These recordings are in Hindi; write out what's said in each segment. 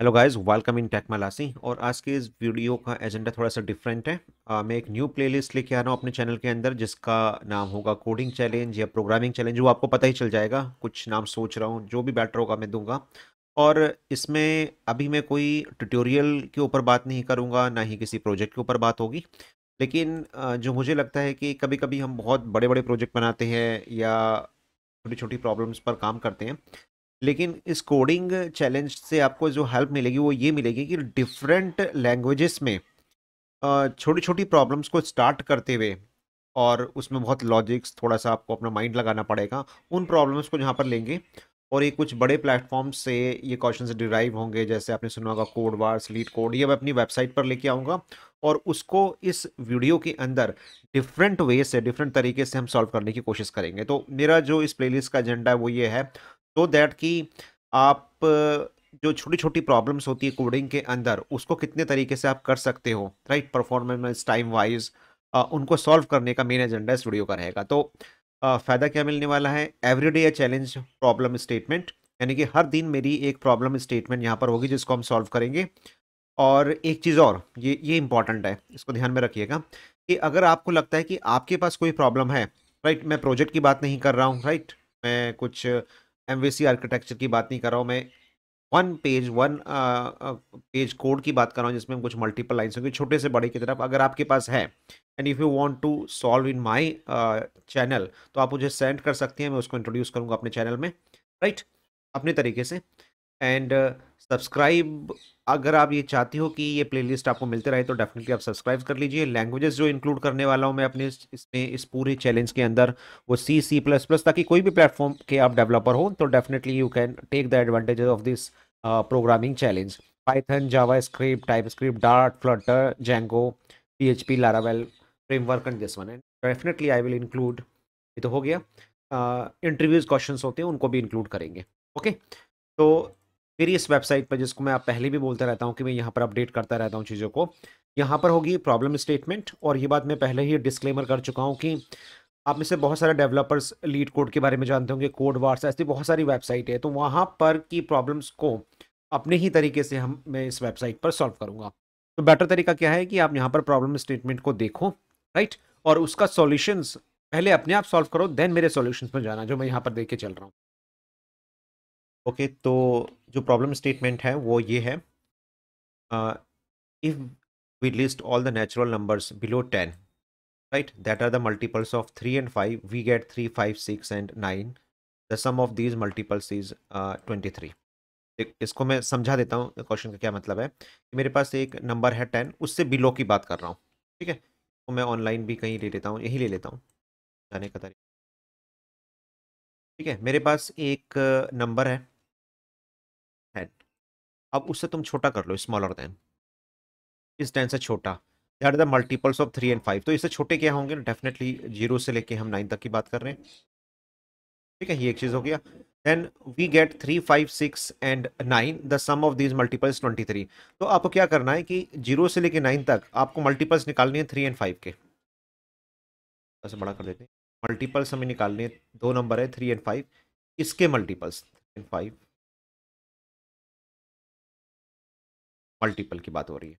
Hello guys welcome in tech मलासी और आज के इस वीडियो का एजेंडा थोड़ा सा डिफरेंट है आ, मैं एक न्यू प्लेलिस्ट लेके आ रहा हूँ अपने चैनल के अंदर जिसका नाम होगा कोडिंग चैलेंज या प्रोग्रामिंग चैलेंज वो आपको पता ही चल जाएगा कुछ नाम सोच रहा हूँ जो भी बेटर होगा मैं दूंगा और इसमें अभी मैं कोई ट्यूटोरियल के ऊपर बात नहीं करूँगा ना ही किसी प्रोजेक्ट के ऊपर बात होगी लेकिन जो मुझे लगता है कि कभी कभी हम बहुत बड़े बड़े प्रोजेक्ट बनाते हैं या छोटी छोटी प्रॉब्लम्स पर काम करते हैं लेकिन इस कोडिंग चैलेंज से आपको जो हेल्प मिलेगी वो ये मिलेगी कि डिफरेंट लैंग्वेजेस में छोटी छोटी प्रॉब्लम्स को स्टार्ट करते हुए और उसमें बहुत लॉजिक्स थोड़ा सा आपको अपना माइंड लगाना पड़ेगा उन प्रॉब्लम्स को जहाँ पर लेंगे और ये कुछ बड़े प्लेटफॉर्म से ये क्वेश्चन डिराइव होंगे जैसे आपने सुना होगा कोड वार स्लीट कोड ये मैं अपनी वेबसाइट पर लेके आऊँगा और उसको इस वीडियो के अंदर डिफरेंट वे से डिफरेंट तरीके से हम सॉल्व करने की कोशिश करेंगे तो मेरा जो इस प्लेलिस्ट का एजेंडा है वो ये है सो दैट कि आप जो छोटी छोटी प्रॉब्लम्स होती है कोडिंग के अंदर उसको कितने तरीके से आप कर सकते हो राइट परफॉर्मेंस टाइम वाइज उनको सॉल्व करने का मेन एजेंडा इस वीडियो का रहेगा तो फ़ायदा क्या मिलने वाला है एवरीडे चैलेंज प्रॉब्लम स्टेटमेंट यानी कि हर दिन मेरी एक प्रॉब्लम स्टेटमेंट यहाँ पर होगी जिसको हम सॉल्व करेंगे और एक चीज़ और ये ये इंपॉर्टेंट है इसको ध्यान में रखिएगा कि अगर आपको लगता है कि आपके पास कोई प्रॉब्लम है राइट मैं प्रोजेक्ट की बात नहीं कर रहा हूँ राइट मैं कुछ एम आर्किटेक्चर की बात नहीं कर रहा हूँ मैं one page one page code की बात कर रहा हूँ जिसमें कुछ मल्टीपल लाइन्स होंगे छोटे से बड़े की तरफ अगर आपके पास है and if you want to solve in my channel तो आप मुझे सेंड कर सकते हैं मैं उसको इंट्रोड्यूस करूँगा अपने चैनल में राइट right? अपने तरीके से एंड सब्सक्राइब अगर आप ये चाहती हो कि ये प्लेलिस्ट आपको मिलते रहे तो डेफिनेटली आप सब्सक्राइब कर लीजिए लैंग्वेजेस जो इंक्लूड करने वाला हूँ मैं अपने इसमें इस पूरे चैलेंज के अंदर वो सी सी प्लस प्लस ताकि कोई भी प्लेटफॉर्म के आप डेवलपर हो तो definitely you can take the advantage of this programming challenge Python JavaScript TypeScript Dart Flutter Django P H P Laravel framework and this one and definitely I will include ये तो हो गया इंटरव्यूज uh, क्वेश्चन होते हैं उनको भी इंक्लूड करेंगे ओके okay? तो फिर इस वेबसाइट पर जिसको मैं आप पहले भी बोलता रहता हूँ कि मैं यहाँ पर अपडेट करता रहता हूँ चीज़ों को यहाँ पर होगी प्रॉब्लम स्टेटमेंट और ये बात मैं पहले ही डिस्क्लेमर कर चुका हूँ कि आप में से बहुत सारे डेवलपर्स लीड कोड के बारे में जानते होंगे कोड वार्स ऐसी बहुत सारी वेबसाइट है तो वहाँ पर की प्रॉब्लम्स को अपने ही तरीके से हम मैं इस वेबसाइट पर सॉल्व करूँगा तो बेटर तरीका क्या है कि आप यहाँ पर प्रॉब्लम स्टेटमेंट को देखो राइट और उसका सॉल्यूशंस पहले अपने आप सॉल्व करो देन मेरे सॉल्यूशंस में जाना जो मैं यहाँ पर देख के चल रहा हूँ ओके okay, तो जो प्रॉब्लम स्टेटमेंट है वो ये है if we list all the natural numbers below ten right that are the multiples of three and five we get three five six and nine the sum of these multiples is twenty three इसको मैं समझा देता हूँ क्वेश्चन का क्या मतलब है कि मेरे पास एक नंबर है टेन उससे बिलो की बात कर रहा हूँ ठीक है तो मैं ऑनलाइन भी कहीं ले लेता हूँ यही ले लेता हूँ जाने का तरीका ठीक है मेरे पास एक नंबर है अब उससे तुम छोटा कर लो स्मॉलर देन इस टेन से छोटा that the multiples of three and five तो इससे छोटे क्या होंगे डेफिनेटली जीरो से लेके हम नाइन तक की बात कर रहे हैं ठीक है ये एक चीज़ हो गया then we get three five six and nine the sum of these multiples twenty three तो आपको क्या करना है कि जीरो से लेके नाइन तक आपको मल्टीपल्स निकालने हैं थ्री एंड फाइव के ऐसे बड़ा कर देते हैं मल्टीपल्स हमें निकालने दो नंबर है थ्री एंड फाइव इसके मल्टीपल्स एंड फाइव मल्टीपल की बात हो रही है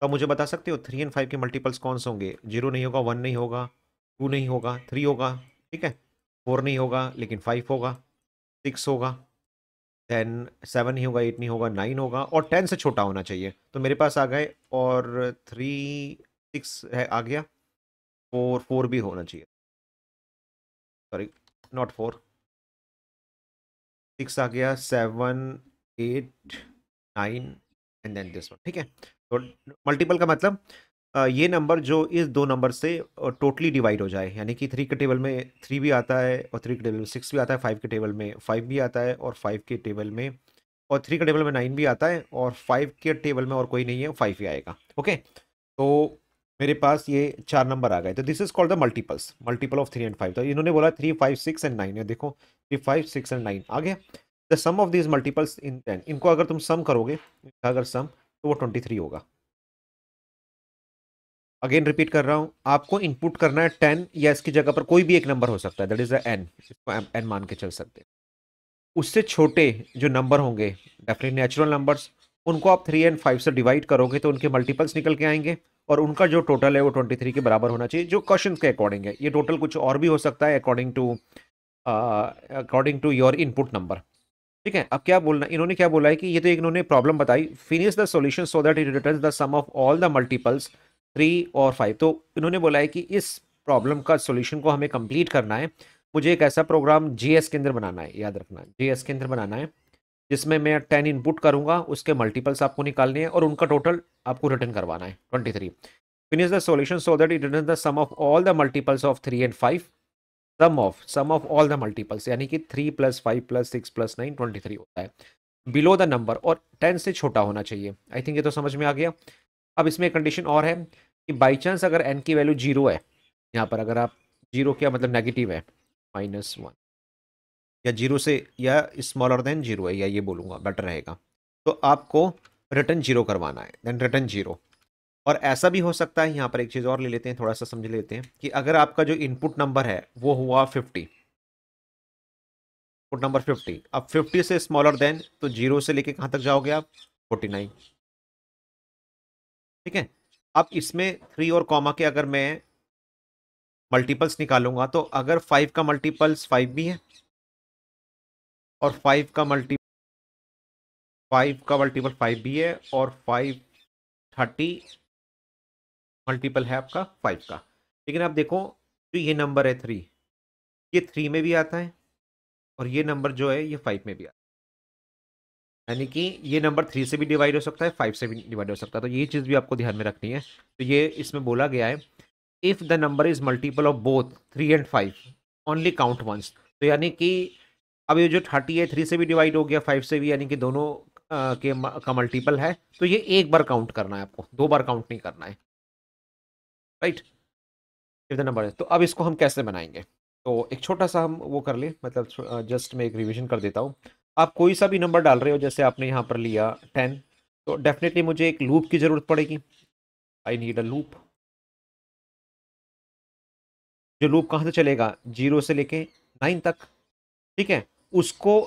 तो आप मुझे बता सकते हो थ्री एंड फाइव के मल्टीपल्स कौन से होंगे जीरो नहीं होगा वन नहीं होगा टू नहीं होगा थ्री होगा ठीक है फोर नहीं होगा लेकिन फाइव होगा सिक्स होगा देन सेवन नहीं होगा एट नहीं होगा नाइन होगा और टेन से छोटा होना चाहिए तो मेरे पास आ गए और थ्री सिक्स है आ गया फोर फोर भी होना चाहिए सॉरी नॉट फोर सिक्स आ गया seven eight nine and then this one ठीक है तो मल्टीपल का मतलब ये नंबर जो इस दो नंबर से टोटली डिवाइड हो जाए यानी कि थ्री के टेबल में थ्री भी आता है और थ्री के टेबल में सिक्स भी आता है फाइव के टेबल में फाइव भी आता है और फाइव के टेबल में और थ्री के टेबल में नाइन भी आता है और फाइव के टेबल में और कोई नहीं है फाइव ही आएगा ओके तो मेरे पास ये चार नंबर आ गए तो this is called the multiples multiple of three and five तो इन्होंने बोला three five six and nine देखो three five six and nine आ गया the sum of these multiples in ten इनको अगर तुम सम करोगे अगर सम तो वो ट्वेंटी थ्री होगा अगेन रिपीट कर रहा हूँ आपको इनपुट करना है टेन या इसकी जगह पर कोई भी एक नंबर हो सकता है दैट इज़ अ एन इसको एन मान के चल सकते हैं उससे छोटे जो नंबर होंगे डेफिनेट नेचुरल नंबर्स उनको आप थ्री एंड फाइव से डिवाइड करोगे तो उनके मल्टीपल्स निकल के आएंगे और उनका जो टोटल है वो ट्वेंटी थ्री के बराबर होना चाहिए जो क्वेश्चन के अकॉर्डिंग है ये टोटल कुछ और भी हो सकता है according to according to your input number ठीक है अब क्या बोलना इन्होंने क्या बोला है कि ये तो इन्होंने प्रॉब्लम बताई finish the solution so that it return the sum of all the multiples three और फाइव तो इन्होंने बोला है कि इस प्रॉब्लम का सोल्यूशन को हमें कंप्लीट करना है मुझे एक ऐसा प्रोग्राम जी के अंदर बनाना है याद रखना जी के अंदर बनाना है जिसमें मैं टेन इनपुट करूंगा उसके मल्टीपल्स आपको निकालने हैं और उनका टोटल आपको रिटर्न करवाना है twenty three finish the solution so that it return the sum of all the multiples of three and five sum of sum of all the multiples यानी कि three plus five plus six plus nine twenty three होता है बिलो द नंबर और टेन से छोटा होना चाहिए आई थिंक ये तो समझ में आ गया अब इसमें कंडीशन और है कि बाई चांस अगर एन की वैल्यू जीरो है यहाँ पर अगर आप जीरो क्या मतलब नेगेटिव है माइनस वन या जीरो से या स्मॉलर देन जीरो है या ये बोलूँगा बेटर रहेगा तो आपको रिटर्न जीरो करवाना है देन रिटर्न जीरो और ऐसा भी हो सकता है यहाँ पर एक चीज़ और ले लेते हैं थोड़ा सा समझ लेते हैं कि अगर आपका जो इनपुट नंबर है वो हुआ फिफ्टी इनपुट नंबर फिफ्टी अब फिफ्टी से स्मॉलर देन तो जीरो से लेके कहाँ तक जाओगे आप फोर्टी नाइन ठीक है अब इसमें थ्री और कॉमा के अगर मैं मल्टीपल्स निकालूंगा तो अगर फाइव का मल्टीपल्स फाइव भी है और फाइव का मल्टी फाइव का मल्टीपल फाइव भी है और फाइव थर्टी मल्टीपल है आपका फाइव का लेकिन आप देखो जो तो ये नंबर है थ्री ये थ्री में भी आता है और ये नंबर जो है ये फाइव में भी आता है यानी कि ये नंबर थ्री से भी डिवाइड हो सकता है फाइव से भी डिवाइड हो सकता है तो ये चीज़ भी आपको ध्यान में रखनी है तो ये इसमें बोला गया है if the number is multiple of both three and five only count once तो यानी कि अब ये जो थर्टी है थ्री से भी डिवाइड हो गया फाइव से भी यानी कि दोनों आ, के का मल्टीपल है तो ये एक बार काउंट करना है आपको दो बार काउंट नहीं करना है राइट इफ द नंबर है तो अब इसको हम कैसे बनाएंगे तो एक छोटा सा हम वो कर ले मतलब जस्ट मैं एक रिविजन कर देता हूँ आप कोई सा भी नंबर डाल रहे हो जैसे आपने यहाँ पर लिया टेन तो डेफिनेटली मुझे एक लूप की ज़रूरत पड़ेगी आई नीड अ लूप जो लूप कहाँ से चलेगा जीरो से लेके नाइन तक ठीक है उसको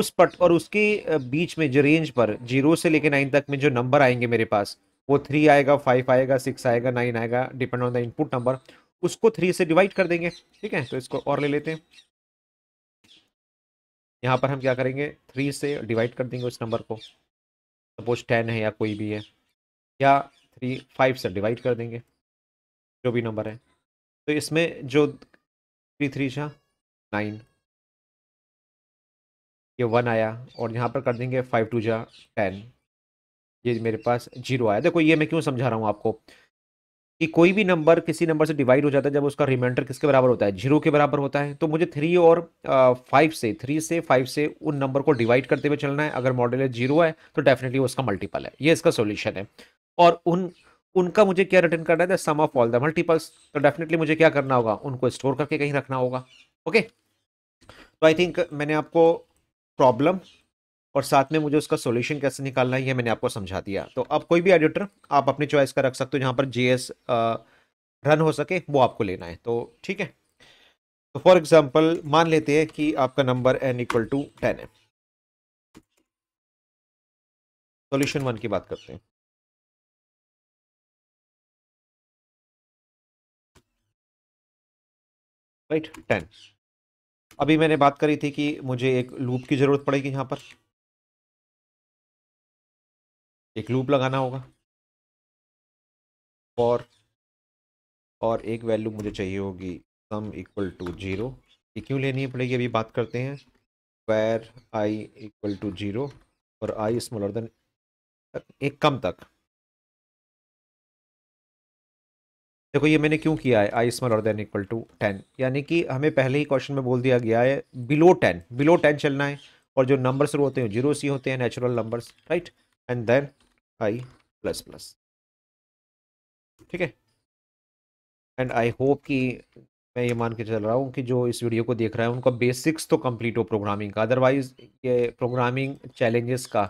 उस पट और उसके बीच में जो रेंज पर जीरो से लेके नाइन तक में जो नंबर आएंगे मेरे पास वो थ्री आएगा फाइव आएगा सिक्स आएगा नाइन आएगा depend on the input number उसको थ्री से डिवाइड कर देंगे ठीक है तो इसको और ले लेते हैं यहाँ पर हम क्या करेंगे थ्री से डिवाइड कर देंगे उस नंबर को सपोज टेन है या कोई भी है या थ्री फाइव से डिवाइड कर देंगे जो भी नंबर है तो इसमें जो थ्री थ्री छः नाइन ये वन आया और यहाँ पर कर देंगे फाइव टू जा टेन ये मेरे पास जीरो आया देखो ये मैं क्यों समझा रहा हूँ आपको कि कोई भी नंबर किसी नंबर से डिवाइड हो जाता है जब उसका रिमाइंडर किसके बराबर होता है जीरो के बराबर होता है तो मुझे थ्री और फाइव से थ्री से फाइव से उन नंबर को डिवाइड करते हुए चलना है अगर मॉडल है जीरो है तो डेफिनेटली उसका मल्टीपल है ये इसका सोल्यूशन है और उन उनका मुझे क्या रिटर्न करना है sum of all the multiples तो डेफिनेटली मुझे क्या करना होगा उनको स्टोर करके कहीं रखना होगा ओके तो आई थिंक मैंने आपको प्रॉब्लम और साथ में मुझे उसका सॉल्यूशन कैसे निकालना है ये मैंने आपको समझा दिया तो अब कोई भी एडिटर आप अपनी चॉइस का रख सकते हो जहाँ पर जे रन हो सके वो आपको लेना है तो ठीक है तो फॉर एग्जाम्पल मान लेते हैं कि आपका number N equal to ten है सोल्यूशन वन की बात करते हैं राइट right, टेन अभी मैंने बात करी थी कि मुझे एक लूप की ज़रूरत पड़ेगी यहाँ पर एक लूप लगाना होगा और और एक वैल्यू मुझे चाहिए होगी सम इक्वल टू जीरो ये क्यों लेनी पड़ेगी अभी बात करते हैं where I equal to zero और आई स्मॉलर देन एक कम तक देखो ये मैंने क्यों किया है I smaller than equal to ten यानी कि हमें पहले ही क्वेश्चन में बोल दिया गया है बिलो टेन बिलो टेन चलना है और जो नंबर्स होते हैं जीरो सी होते हैं natural numbers right and then I plus plus ठीक है एंड आई होप कि मैं ये मान के चल रहा हूँ कि जो इस वीडियो को देख रहा है उनका बेसिक्स तो कंप्लीट हो प्रोग्रामिंग का अदरवाइज ये प्रोग्रामिंग चैलेंजेस का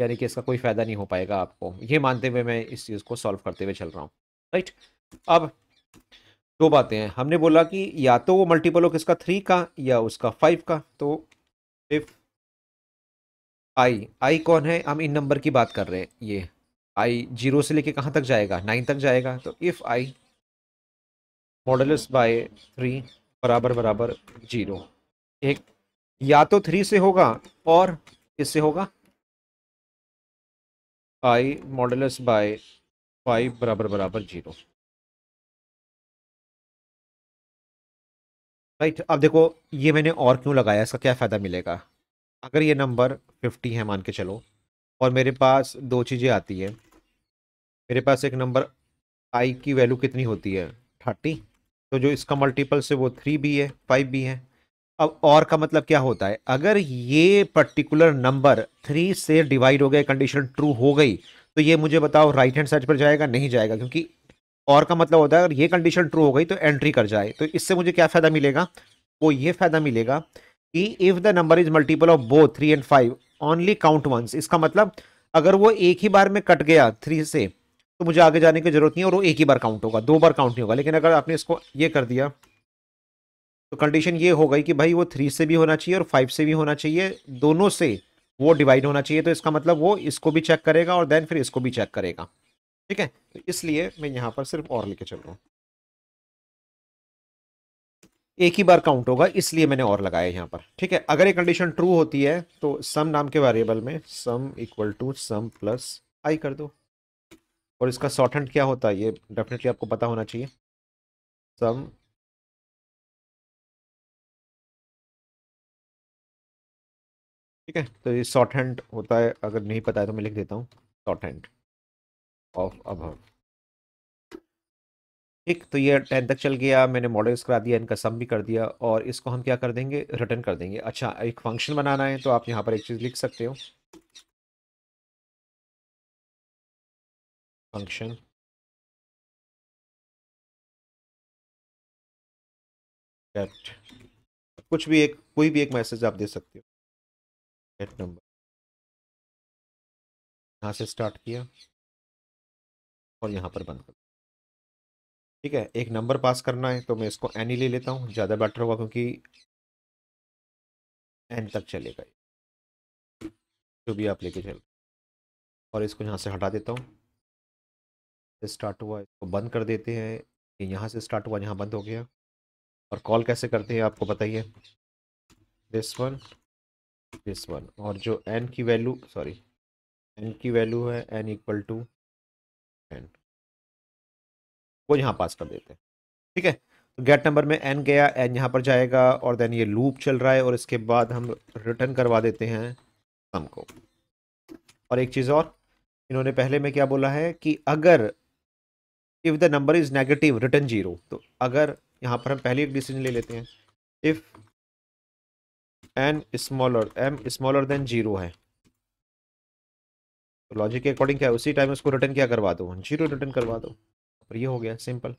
यानी कि इसका कोई फ़ायदा नहीं हो पाएगा आपको ये मानते हुए मैं इस चीज़ को सॉल्व करते हुए चल रहा हूँ राइट अब दो बातें हैं हमने बोला कि या तो वो मल्टीपल हो किसका थ्री का या उसका फाइव का तो इफ़ आई आई कौन है हम इन नंबर की बात कर रहे हैं ये आई जीरो से लेके कहाँ तक जाएगा नाइन तक जाएगा तो if I modulus by three बराबर बराबर जीरो एक या तो थ्री से होगा और किससे होगा आई मॉडल्स बाय फाइव बराबर बराबर जीरो राइट अब देखो ये मैंने और क्यों लगाया इसका क्या फ़ायदा मिलेगा अगर ये नंबर फिफ्टी है मान के चलो और मेरे पास दो चीज़ें आती है मेरे पास एक नंबर आई की वैल्यू कितनी होती है थर्टी तो जो इसका मल्टीपल से वो थ्री भी है फाइव भी है अब और का मतलब क्या होता है अगर ये पर्टिकुलर नंबर थ्री से डिवाइड हो गया कंडीशन ट्रू हो गई तो ये मुझे बताओ राइट हैंड साइड पर जाएगा नहीं जाएगा क्योंकि और का मतलब होता है अगर ये कंडीशन ट्रू हो गई तो एंट्री कर जाए तो इससे मुझे क्या फ़ायदा मिलेगा वो ये फ़ायदा मिलेगा कि if the number is multiple of both three and five only count once इसका मतलब अगर वो एक ही बार में कट गया थ्री से तो मुझे आगे जाने की जरूरत नहीं है और वो एक ही बार काउंट होगा दो बार काउंट नहीं होगा लेकिन अगर आपने इसको ये कर दिया तो कंडीशन ये हो गई कि भाई वो थ्री से भी होना चाहिए और फाइव से भी होना चाहिए दोनों से वो डिवाइड होना चाहिए तो इसका मतलब वो इसको भी चेक करेगा और देन फिर इसको भी चेक करेगा ठीक है तो इसलिए मैं यहाँ पर सिर्फ और लेके चल रहा हूँ एक ही बार काउंट होगा इसलिए मैंने और लगाया यहाँ पर ठीक है अगर ये कंडीशन ट्रू होती है तो सम नाम के वेरिएबल में sum equal to sum plus I कर दो और इसका शॉर्ट हैंड क्या होता है ये डेफिनेटली आपको पता होना चाहिए सम ठीक है तो ये शॉर्ट हैंड होता है अगर नहीं पता है तो मैं लिख देता हूँ शॉर्ट हैंड ऑफ अभव ठीक तो ये टेन तक चल गया मैंने मॉडल करा दिया इनका सम भी कर दिया और इसको हम क्या कर देंगे रिटर्न कर देंगे अच्छा एक फंक्शन बनाना है तो आप यहाँ पर एक चीज़ लिख सकते हो फंक्शन गेट कुछ भी एक कोई भी एक मैसेज आप दे सकते हो गेट नंबर यहाँ से स्टार्ट किया और यहाँ पर बंद कर ठीक है एक नंबर पास करना है तो मैं इसको एन ही ले लेता हूँ ज़्यादा बेटर होगा क्योंकि एन तक चलेगा ये जो भी आप लेके चल और इसको यहाँ से हटा देता हूँ स्टार्ट हुआ इसको बंद कर देते हैं कि यहाँ से स्टार्ट हुआ यहाँ बंद हो गया और कॉल कैसे करते हैं आपको बताइए दिस वन दिस वन और जो एन की वैल्यू सॉरी एन की वैल्यू है एन इक्वल टू एन वो यहाँ पास कर देते हैं ठीक है तो गेट नंबर में एन गया एन यहाँ पर जाएगा और देन ये लूप चल रहा है और इसके बाद हम रिटर्न करवा देते हैं सम को और एक चीज़ और इन्होंने पहले में क्या बोला है कि अगर if the number is negative return zero तो अगर यहाँ पर हम पहले एक डिसीजन ले लेते हैं if N smaller M smaller than zero है तो लॉजिक के अकॉर्डिंग क्या है उसी टाइम उसको रिटर्न क्या करवा दो जीरो रिटर्न करवा दो पर ये हो गया सिंपल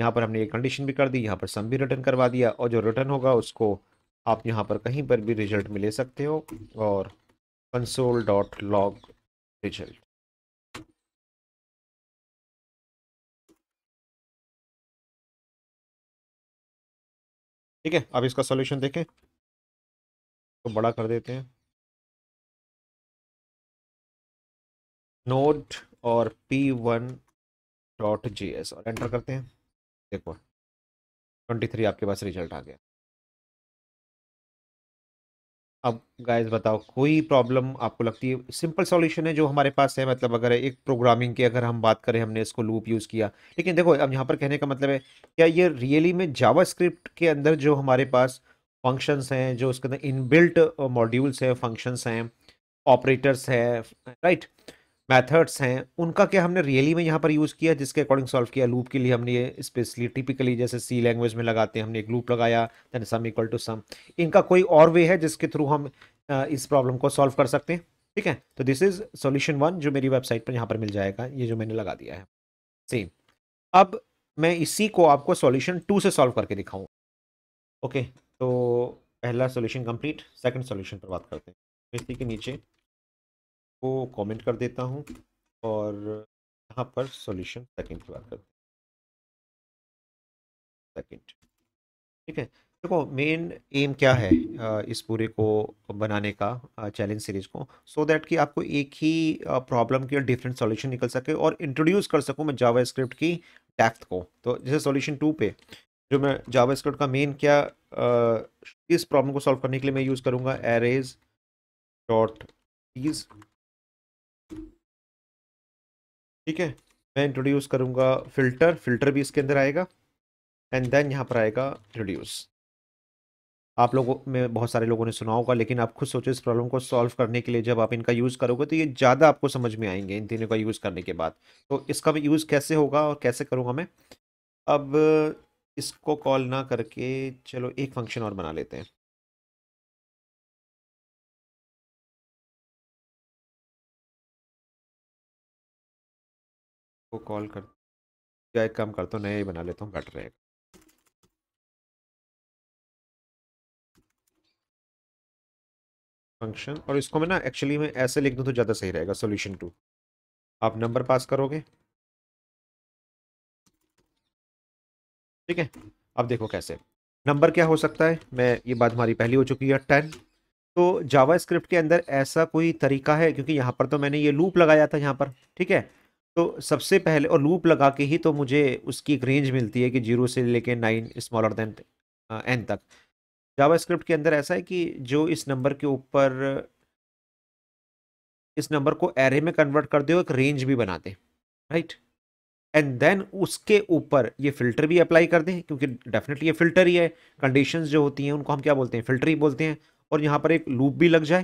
यहाँ पर हमने ये कंडीशन भी कर दी यहाँ पर सम भी रिटर्न करवा दिया और जो रिटर्न होगा उसको आप यहाँ पर कहीं पर भी रिजल्ट में ले सकते हो और कंसोल डॉट लॉग रिजल्ट ठीक है अब इसका सॉल्यूशन देखें तो बड़ा कर देते हैं नोड और P one dot J S और एंटर करते हैं देखो ट्वेंटी थ्री आपके पास रिजल्ट आ गया अब गाइस बताओ कोई प्रॉब्लम आपको लगती है सिंपल सॉल्यूशन है जो हमारे पास है मतलब अगर एक प्रोग्रामिंग की अगर हम बात करें हमने इसको लूप यूज़ किया लेकिन देखो अब यहाँ पर कहने का मतलब है क्या ये रियली में जावास्क्रिप्ट के अंदर जो हमारे पास फंक्शंस हैं जो उसके अंदर इनबिल्ट मॉड्यूल्स हैं फंक्शंस हैं ऑपरेटर्स हैं राइट right? मेथड्स हैं उनका क्या हमने रियली में यहाँ पर यूज़ किया जिसके अकॉर्डिंग सॉल्व किया लूप के लिए हमने ये स्पेशली टिपिकली जैसे सी लैंग्वेज में लगाते हैं हमने एक लूप लगाया then sum equal to sum इनका कोई और वे है जिसके थ्रू हम इस प्रॉब्लम को सॉल्व कर सकते हैं ठीक है तो दिस इज सॉल्यूशन वन जो मेरी वेबसाइट पर यहाँ पर मिल जाएगा ये जो मैंने लगा दिया है सेम अब मैं इसी को आपको सॉल्यूशन टू से सॉल्व करके दिखाऊँ ओके तो पहला सॉल्यूशन कंप्लीट सेकंड सॉल्यूशन पर बात करते हैं इसी के नीचे को कमेंट कर देता हूँ और यहाँ पर सॉल्यूशन सेकंड की बात करते हैं सेकंड ठीक है देखो मेन एम क्या है इस पूरे को बनाने का चैलेंज सीरीज को सो so दैट कि आपको एक ही प्रॉब्लम की और डिफरेंट सॉल्यूशन निकल सके और इंट्रोड्यूस कर सकूं मैं जावा स्क्रिप्ट की डेप्थ को तो जैसे सॉल्यूशन टू पे जो मैं जावा स्क्रिप्ट का मेन क्या इस प्रॉब्लम को सॉल्व करने के लिए मैं यूज़ करूँगा एरेज डॉट ठीक है मैं इंट्रोड्यूस करूँगा फिल्टर फिल्टर भी इसके अंदर आएगा एंड देन यहाँ पर आएगा इंट्रोड्यूस आप लोगों में बहुत सारे लोगों ने सुना होगा लेकिन आप खुद सोचो इस प्रॉब्लम को सॉल्व करने के लिए जब आप इनका यूज़ करोगे तो ये ज़्यादा आपको समझ में आएंगे इन तीनों का यूज़ करने के बाद तो इसका भी यूज़ कैसे होगा और कैसे करूँगा मैं अब इसको कॉल ना करके चलो एक फंक्शन और बना लेते हैं को कॉल कर या एक काम करता हूँ नया ही बना लेता हूँ बेटर रहेगा फंक्शन और इसको मैं ना एक्चुअली मैं ऐसे लिख दूँ तो ज़्यादा सही रहेगा सोल्यूशन टू आप नंबर पास करोगे ठीक है अब देखो कैसे नंबर क्या हो सकता है मैं ये बात हमारी पहली हो चुकी है टेन तो जावा स्क्रिप्ट के अंदर ऐसा कोई तरीका है क्योंकि यहाँ पर तो मैंने ये लूप लगाया था यहाँ पर ठीक है तो सबसे पहले और लूप लगा के ही तो मुझे उसकी एक रेंज मिलती है कि जीरो से लेके नाइन स्मॉलर देन एन तक जावा स्क्रिप्ट के अंदर ऐसा है कि जो इस नंबर के ऊपर इस नंबर को एरे में कन्वर्ट कर दे एक रेंज भी बना दें राइट एंड देन उसके ऊपर ये फिल्टर भी अप्लाई कर दें क्योंकि डेफिनेटली ये फिल्टर ही है कंडीशंस जो होती हैं उनको हम क्या बोलते हैं फिल्टर ही बोलते हैं और यहाँ पर एक लूप भी लग जाए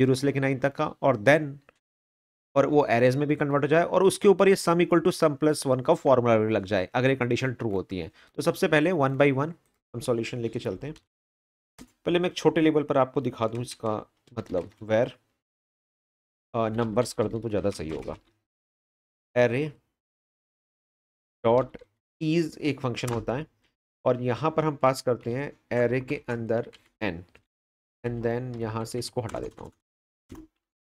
जीरो से लेकर नाइन तक का और देन और वो एरेज में भी कन्वर्ट हो जाए और उसके ऊपर ये sum equal to sum plus one का फॉर्मूला भी लग जाए अगर ये कंडीशन ट्रू होती है तो सबसे पहले वन बाई वन हम सॉल्यूशन लेके चलते हैं पहले मैं एक छोटे लेवल पर आपको दिखा दूँ इसका मतलब वेर नंबर्स कर दूँ तो ज़्यादा सही होगा एरे डॉट ईज एक फंक्शन होता है और यहाँ पर हम पास करते हैं एरे के अंदर एन एंड देन यहाँ से इसको हटा देता हूँ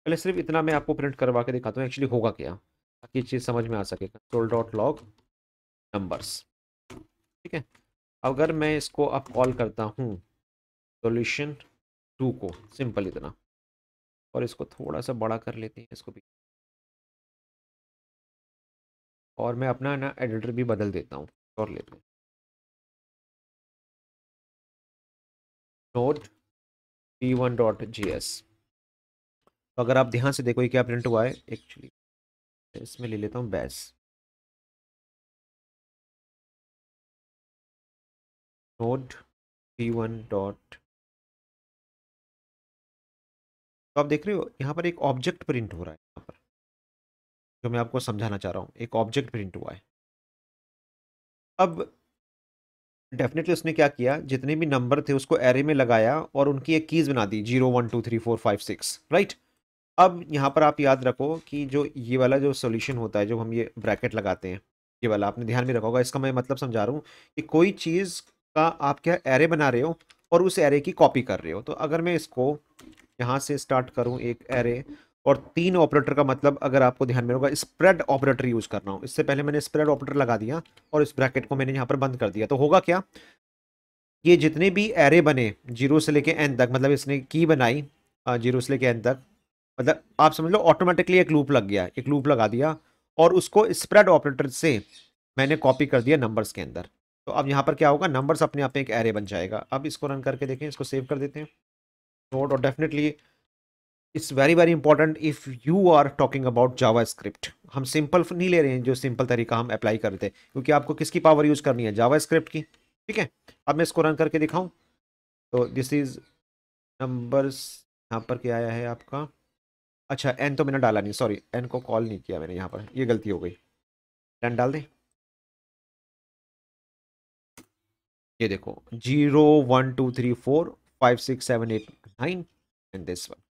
पहले सिर्फ इतना मैं आपको प्रिंट करवा के दिखाता हूँ एक्चुअली होगा क्या ताकि चीज़ समझ में आ सके कंट्रोल डॉट लॉग नंबर्स ठीक है अगर मैं इसको अब कॉल करता हूँ सोल्यूशन टू को सिंपल इतना और इसको थोड़ा सा बड़ा कर लेते हैं इसको भी और मैं अपना ना एडिटर भी बदल देता हूँ और लेते हैं node P one dot G S अगर आप ध्यान से देखो ये क्या प्रिंट हुआ है एक्चुअली इसमें ले लेता हूँ बैस नोड पी वन डॉट तो आप देख रहे हो यहाँ पर एक ऑब्जेक्ट प्रिंट हो रहा है यहाँ पर जो मैं आपको समझाना चाह रहा हूँ एक ऑब्जेक्ट प्रिंट हुआ है अब डेफिनेटली उसने क्या किया जितने भी नंबर थे उसको एरे में लगाया और उनकी एक कीज़ बना दी zero one two three four five six right अब यहाँ पर आप याद रखो कि जो ये वाला जो सोल्यूशन होता है जो हम ये ब्रैकेट लगाते हैं ये वाला आपने ध्यान में रखा होगा इसका मैं मतलब समझा रहा हूँ कि कोई चीज़ का आप क्या एरे बना रहे हो और उस एरे की कॉपी कर रहे हो तो अगर मैं इसको यहाँ से स्टार्ट करूँ एक एरे और तीन ऑपरेटर का मतलब अगर आपको ध्यान में होगा स्प्रेड ऑपरेटर यूज़ कर रहा हूँ इससे पहले मैंने स्प्रेड ऑपरेटर लगा दिया और इस ब्रैकेट को मैंने यहाँ पर बंद कर दिया तो होगा क्या ये जितने भी एरे बने जीरो से लेके एन तक मतलब इसने की बनाई जीरो से लेके एन तक मतलब आप समझ लो ऑटोमेटिकली एक लूप लग गया एक लूप लगा दिया और उसको स्प्रेड ऑपरेटर से मैंने कॉपी कर दिया नंबर्स के अंदर तो अब यहाँ पर क्या होगा नंबर्स अपने आप में एक एरे बन जाएगा अब इसको रन करके देखें इसको सेव कर देते हैं नोट और definitely it's very very important if you are talking about JavaScript हम सिंपल नहीं ले रहे हैं जो सिंपल तरीका हम अप्लाई करते हैं क्योंकि आपको किसकी पावर यूज़ करनी है जावा स्क्रिप्ट की ठीक है अब मैं इसको रन करके दिखाऊँ तो दिस इज़ नंबर्स यहाँ पर क्या आया है आपका अच्छा एन तो मैंने डाला नहीं सॉरी एन को कॉल नहीं किया मैंने यहाँ पर ये गलती हो गई एन डाल दें ये देखो zero one two three four five six seven eight nine and this one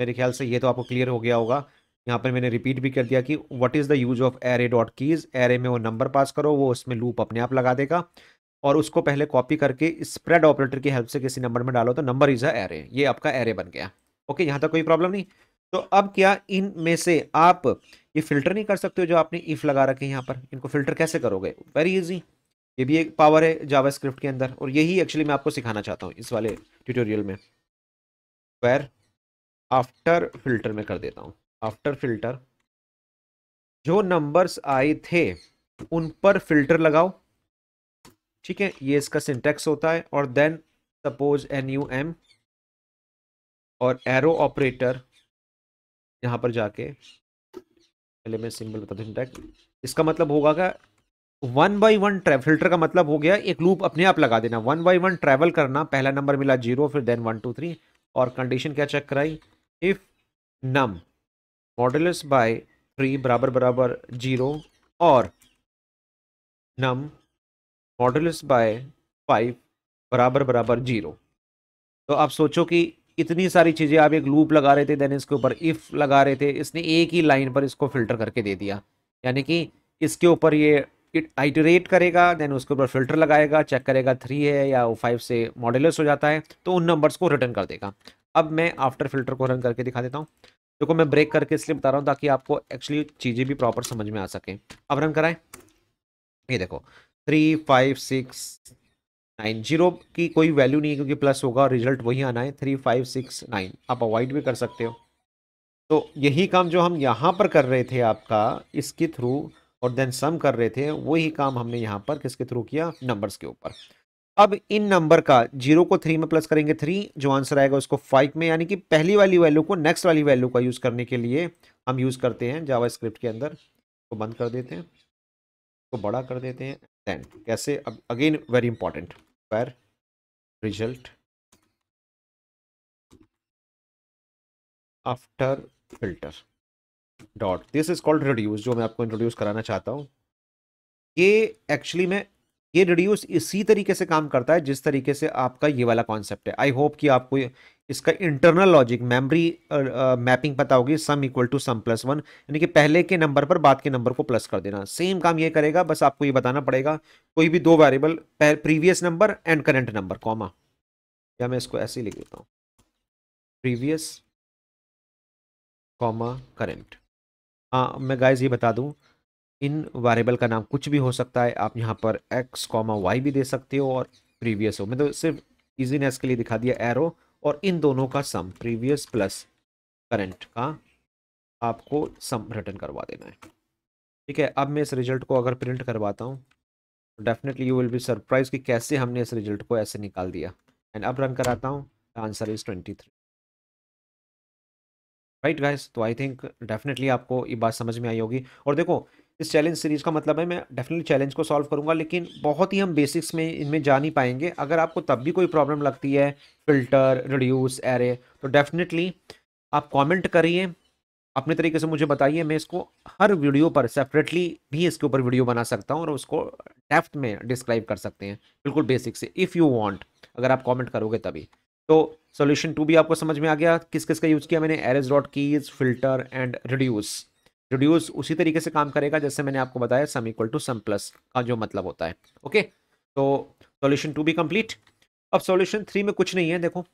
मेरे ख्याल से ये तो आपको क्लियर हो गया होगा यहाँ पर मैंने रिपीट भी कर दिया कि what is the use of array dot keys array में वो नंबर पास करो वो उसमें लूप अपने आप लगा देगा और उसको पहले कॉपी करके स्प्रेड ऑपरेटर की हेल्प से किसी नंबर में डालो तो नंबर इज़ अ एरे ये आपका एरे बन गया ओके यहाँ तक कोई प्रॉब्लम नहीं तो अब क्या इन में से आप ये फिल्टर नहीं कर सकते हो जो आपने इफ़ लगा रखे यहाँ पर इनको फिल्टर कैसे करोगे वेरी ईजी ये भी एक पावर है जावास्क्रिप्ट के अंदर और यही एक्चुअली मैं आपको सिखाना चाहता हूँ इस वाले ट्यूटोरियल में वेर आफ्टर फिल्टर में कर देता हूँ आफ्टर फिल्टर जो नंबर्स आए थे उन पर फिल्टर लगाओ ठीक है ये इसका सिंटेक्स होता है और then suppose N U M और एरो ऑपरेटर यहाँ पर जाके पहले मैं सिंबल बता दूँ इंटैक्ट इसका मतलब होगा क्या वन बाई वन ट्रैव फिल्टर का मतलब हो गया एक लूप अपने आप लगा देना वन बाई वन ट्रैवल करना पहला नंबर मिला जीरो फिर देन वन टू थ्री और कंडीशन क्या चेक कराई if num modulus by three बराबर बराबर जीरो और नम मॉडल्स बाय फाइव बराबर बराबर जीरो तो आप सोचो कि इतनी सारी चीज़ें आप एक लूप लगा रहे थे देन इसके ऊपर इफ़ लगा रहे थे इसने एक ही लाइन पर इसको फिल्टर करके दे दिया यानी कि इसके ऊपर ये आइटरेट करेगा देन उसके ऊपर फिल्टर लगाएगा चेक करेगा थ्री है या वो फाइव से मॉडलस हो जाता है तो उन नंबर्स को रिटर्न कर देगा अब मैं आफ्टर फिल्टर को रन करके दिखा देता हूँ देखो मैं ब्रेक करके इसलिए बता रहा हूँ ताकि आपको एक्चुअली चीज़ें भी प्रॉपर समझ में आ सकें अब रन कराएं ये देखो three five six nine zero की कोई वैल्यू नहीं है क्योंकि प्लस होगा और रिजल्ट वही आना है थ्री फाइव सिक्स नाइन आप अवॉइड भी कर सकते हो तो यही काम जो हम यहाँ पर कर रहे थे आपका इसके थ्रू और देन सम कर रहे थे वही काम हमने यहाँ पर किसके थ्रू किया नंबर्स के ऊपर अब इन नंबर का जीरो को थ्री में प्लस करेंगे थ्री जो आंसर आएगा उसको फाइव में यानी कि पहली वाली वैल्यू को नेक्स्ट वाली वैल्यू का यूज़ करने के लिए हम यूज़ करते हैं जावा स्क्रिप्ट के अंदर को तो बंद कर देते हैं इसको तो बड़ा कर देते हैं देन कैसे अब again very important per result after filter dot this is called reduce जो मैं आपको इंट्रोड्यूस कराना चाहता हूँ ये एक्चुअली में ये रिड्यूस इसी तरीके से काम करता है जिस तरीके से आपका ये वाला कॉन्सेप्ट है आई होप कि आपको इसका इंटरनल लॉजिक मेमोरी मैपिंग पता होगी sum equal to sum plus one यानी कि पहले के नंबर पर बाद के नंबर को प्लस कर देना सेम काम ये करेगा बस आपको ये बताना पड़ेगा कोई भी दो variable previous number and current number comma या मैं इसको ऐसे ही लिख देता हूँ प्रीवियस कॉमा करेंट हाँ मैं गाइज ये बता दूँ इन वारेबल का नाम कुछ भी हो सकता है आप यहाँ पर एक्स कॉमा वाई भी दे सकते हो और प्रीवियस हो मैं तो सिर्फ इजीनेस के लिए दिखा दिया एरो और इन दोनों का सम प्रीवियस प्लस करंट का आपको सम रिटर्न करवा देना है ठीक है अब मैं इस रिजल्ट को अगर प्रिंट करवाता हूँ तो definitely you will be surprise कि कैसे हमने इस रिजल्ट को ऐसे निकाल दिया एंड अब रन कराता हूँ answer is twenty three right guys तो आई थिंक डेफिनेटली आपको ये बात समझ में आई होगी और देखो इस चैलेंज सीरीज़ का मतलब है मैं डेफिनेटली चैलेंज को सॉल्व करूंगा लेकिन बहुत ही हम बेसिक्स में इनमें जा नहीं पाएंगे अगर आपको तब भी कोई प्रॉब्लम लगती है फिल्टर रिड्यूस एरे तो डेफिनेटली आप कमेंट करिए अपने तरीके से मुझे बताइए मैं इसको हर वीडियो पर सेपरेटली भी इसके ऊपर वीडियो बना सकता हूँ और उसको डेफ्थ में डिस्क्राइब कर सकते हैं बिल्कुल बेसिक से इफ़ यू वॉन्ट अगर आप कॉमेंट करोगे तभी तो सोल्यूशन टू भी आपको समझ में आ गया किस किस का यूज़ किया मैंने arrays dot keys filter and reduce reduce उसी तरीके से काम करेगा जैसे मैंने आपको बताया sum equal to sum plus का जो मतलब होता है ओके तो सॉल्यूशन टू भी कंप्लीट अब सॉल्यूशन थ्री में कुछ नहीं है देखो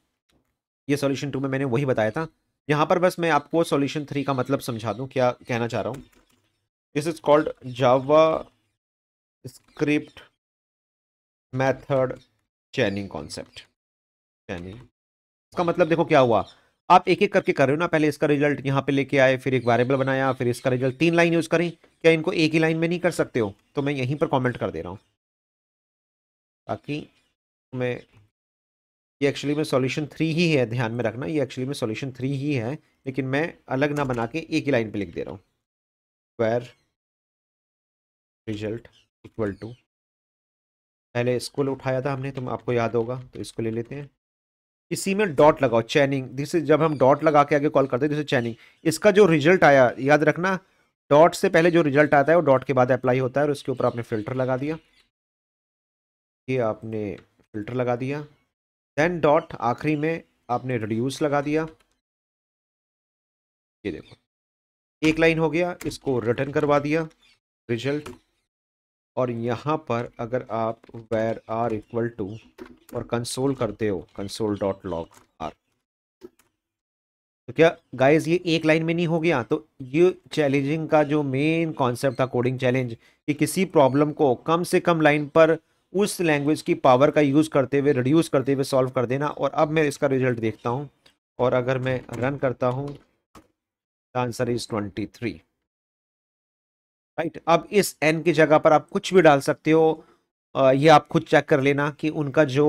ये सॉल्यूशन टू में मैंने वही बताया था यहाँ पर बस मैं आपको सॉल्यूशन थ्री का मतलब समझा दूँ क्या कहना चाह रहा हूँ this is called JavaScript method chaining concept chaining इसका मतलब देखो क्या हुआ आप एक एक करके कर रहे हो ना पहले इसका रिजल्ट यहाँ पे लेके आए फिर एक वेरिएबल बनाया फिर इसका रिजल्ट तीन लाइन यूज करें क्या इनको एक ही लाइन में नहीं कर सकते हो तो मैं यहीं पर कॉमेंट कर दे रहा हूँ ताकि मैं ये एक्चुअली में सोल्यूशन थ्री ही है ध्यान में रखना ये एक्चुअली में सोल्यूशन थ्री ही है लेकिन मैं अलग ना बना के एक ही लाइन पर लिख दे रहा हूँ स्क्वायर रिजल्ट इक्वल टू पहले इसको उठाया था हमने तुम तो आपको याद होगा तो इसको ले लेते हैं इसी में डॉट लगाओ चैनिंग जिसे जब हम डॉट लगा के आगे कॉल करते हैं जैसे चैनिंग इसका जो रिजल्ट आया याद रखना डॉट से पहले जो रिजल्ट आता है वो डॉट के बाद अप्लाई होता है और उसके ऊपर आपने फिल्टर लगा दिया ये आपने फिल्टर लगा दिया देन डॉट आखिरी में आपने रिड्यूस लगा दिया ये देखो एक लाइन हो गया इसको रिटर्न करवा दिया रिजल्ट और यहाँ पर अगर आप वेर आर इक्वल टू और कंसोल करते हो कंसोल डॉट लॉग आर तो क्या गाइज ये एक लाइन में नहीं हो गया तो ये चैलेंजिंग का जो मेन कॉन्सेप्ट था कोडिंग चैलेंज कि किसी प्रॉब्लम को कम से कम लाइन पर उस लैंग्वेज की पावर का यूज़ करते हुए रिड्यूस करते हुए सॉल्व कर देना और अब मैं इसका रिजल्ट देखता हूँ और अगर मैं रन करता हूँ answer is twenty three right अब इस एन की जगह पर आप कुछ भी डाल सकते हो ये आप खुद चेक कर लेना कि उनका जो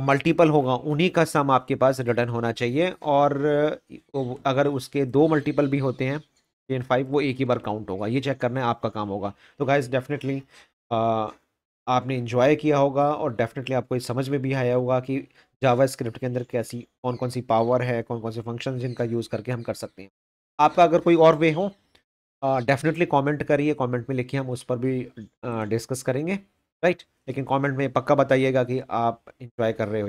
मल्टीपल होगा उन्हीं का सम आपके पास रिटर्न होना चाहिए और अगर उसके दो मल्टीपल भी होते हैं टेन फाइव वो एक ही बार काउंट होगा ये चेक करना है आपका काम होगा तो गाइज डेफिनेटली आपने इन्जॉय किया होगा और डेफिनेटली आपको ये समझ में भी आया होगा कि जावा स्क्रिप्ट के अंदर कैसी कौन कौन सी पावर है कौन कौन से फंक्शन जिनका यूज़ करके हम कर सकते हैं आपका अगर कोई और वे हो डेफिनेटली कमेंट करिए कमेंट में लिखिए हम उस पर भी डिस्कस करेंगे राइट लेकिन कमेंट में पक्का बताइएगा कि आप इंजॉय कर रहे हो